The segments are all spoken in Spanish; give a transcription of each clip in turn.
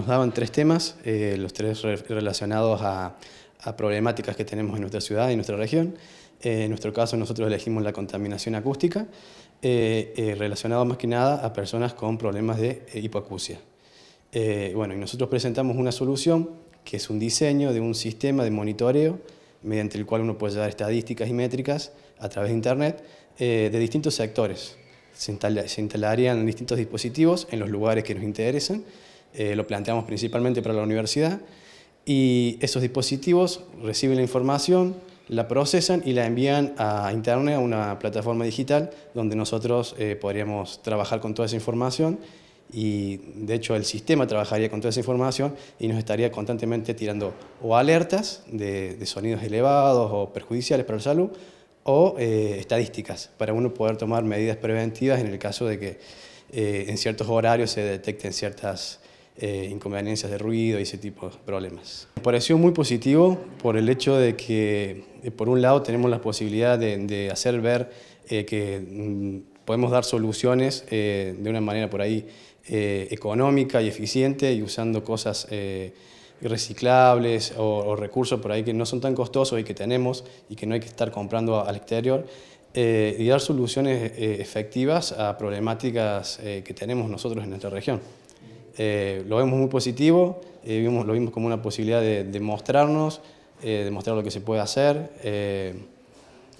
nos daban tres temas, eh, los tres relacionados a, problemáticas que tenemos en nuestra ciudad y en nuestra región. Eh, en nuestro caso nosotros elegimos la contaminación acústica, eh, eh, relacionado más que nada a personas con problemas de hipoacusia. bueno, y nosotros presentamos una solución que es un diseño de un sistema de monitoreo mediante el cual uno puede dar estadísticas y métricas a través de Internet de distintos sectores. Se, se instalarían distintos dispositivos en los lugares que nos interesan eh, lo planteamos principalmente para la universidad, y esos dispositivos reciben la información, la procesan y la envían a Internet, a una plataforma digital, donde nosotros eh, podríamos trabajar con toda esa información y de hecho el sistema trabajaría con toda esa información y nos estaría constantemente tirando o alertas de, sonidos elevados o perjudiciales para la salud o eh, estadísticas para uno poder tomar medidas preventivas en el caso de que en ciertos horarios se detecten ciertas eh, inconveniencias de ruido y ese tipo de problemas. Me pareció muy positivo por el hecho de que, eh, por un lado, tenemos la posibilidad de, hacer ver eh, que mm, podemos dar soluciones de una manera por ahí económica y eficiente y usando cosas reciclables o, recursos por ahí que no son tan costosos y que tenemos y que no hay que estar comprando al exterior y dar soluciones efectivas a problemáticas que tenemos nosotros en nuestra región. Eh, lo vemos muy positivo, eh, lo vimos como una posibilidad de, de mostrarnos, eh, lo que se puede hacer. Eh,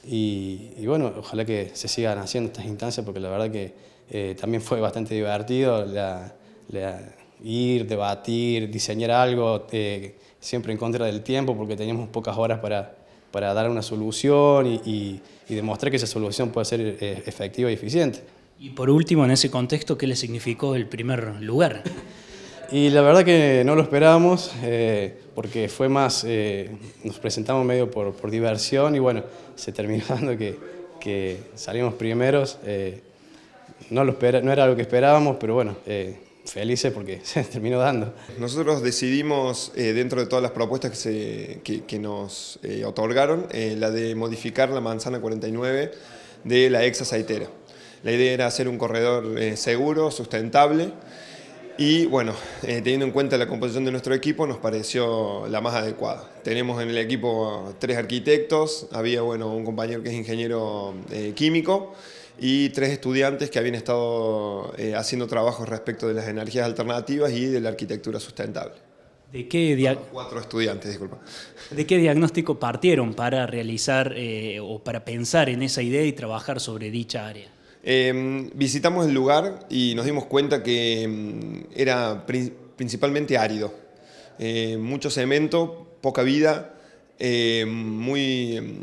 y, bueno, ojalá que se sigan haciendo estas instancias porque la verdad que también fue bastante divertido ir, debatir, diseñar algo, siempre en contra del tiempo porque teníamos pocas horas para, para dar una solución y demostrar que esa solución puede ser efectiva y eficiente. Y por último, en ese contexto, ¿qué le significó el primer lugar? Y la verdad que no lo esperábamos, eh, porque fue más, eh, nos presentamos medio por, diversión y bueno, se terminó dando que, salimos primeros. Eh, no, lo no era lo que esperábamos, pero bueno, felices porque se terminó dando. Nosotros decidimos, dentro de todas las propuestas que, se, nos otorgaron, la de modificar la manzana 49 de la ex aceitera. La idea era hacer un corredor eh, seguro, sustentable y bueno, eh, teniendo en cuenta la composición de nuestro equipo nos pareció la más adecuada. Tenemos en el equipo tres arquitectos, había bueno, un compañero que es ingeniero eh, químico y tres estudiantes que habían estado haciendo trabajos respecto de las energías alternativas y de la arquitectura sustentable. ¿De qué, cuatro estudiantes, disculpa. ¿De qué diagnóstico partieron para realizar o para pensar en esa idea y trabajar sobre dicha área? Em, visitamos el lugar y nos dimos cuenta que em, era principalmente árido. Eh, mucho cemento, poca vida, em,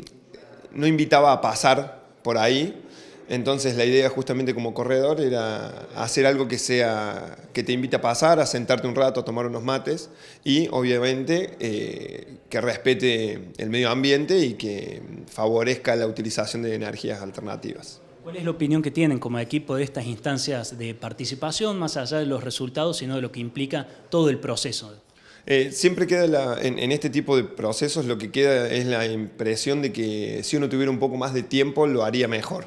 no invitaba a pasar por ahí. Entonces la idea justamente como corredor era hacer algo que te invite a pasar, a sentarte un rato, a tomar unos mates y obviamente eh, que respete el medio ambiente y que favorezca la utilización de energías alternativas. ¿Cuál es la opinión que tienen como equipo de estas instancias de participación, más allá de los resultados, sino de lo que implica todo el proceso? Eh, siempre queda, en, este tipo de procesos, lo que queda es la impresión de que si uno tuviera un poco más de tiempo, lo haría mejor.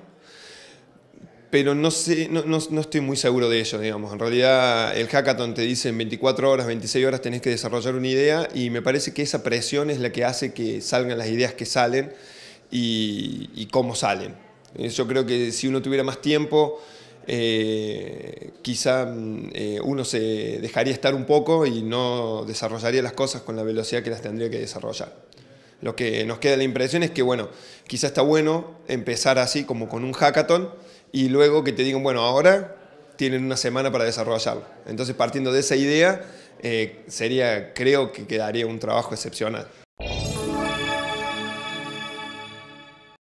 Pero no, sé, no, estoy muy seguro de ello, digamos. En realidad, el hackathon te dice en 24 horas, 26 horas tenés que desarrollar una idea y me parece que esa presión es la que hace que salgan las ideas que salen y cómo salen. Eh, yo creo que si uno tuviera más tiempo, eh, quizá mm, eh, uno se dejaría estar un poco y no desarrollaría las cosas con la velocidad que las tendría que desarrollar. Lo que nos queda la impresión es que, bueno, quizá está bueno empezar así como con un hackathon y luego que te digan, bueno, ahora tienen una semana para desarrollarlo. Entonces, partiendo de esa idea, creo que quedaría un trabajo excepcional.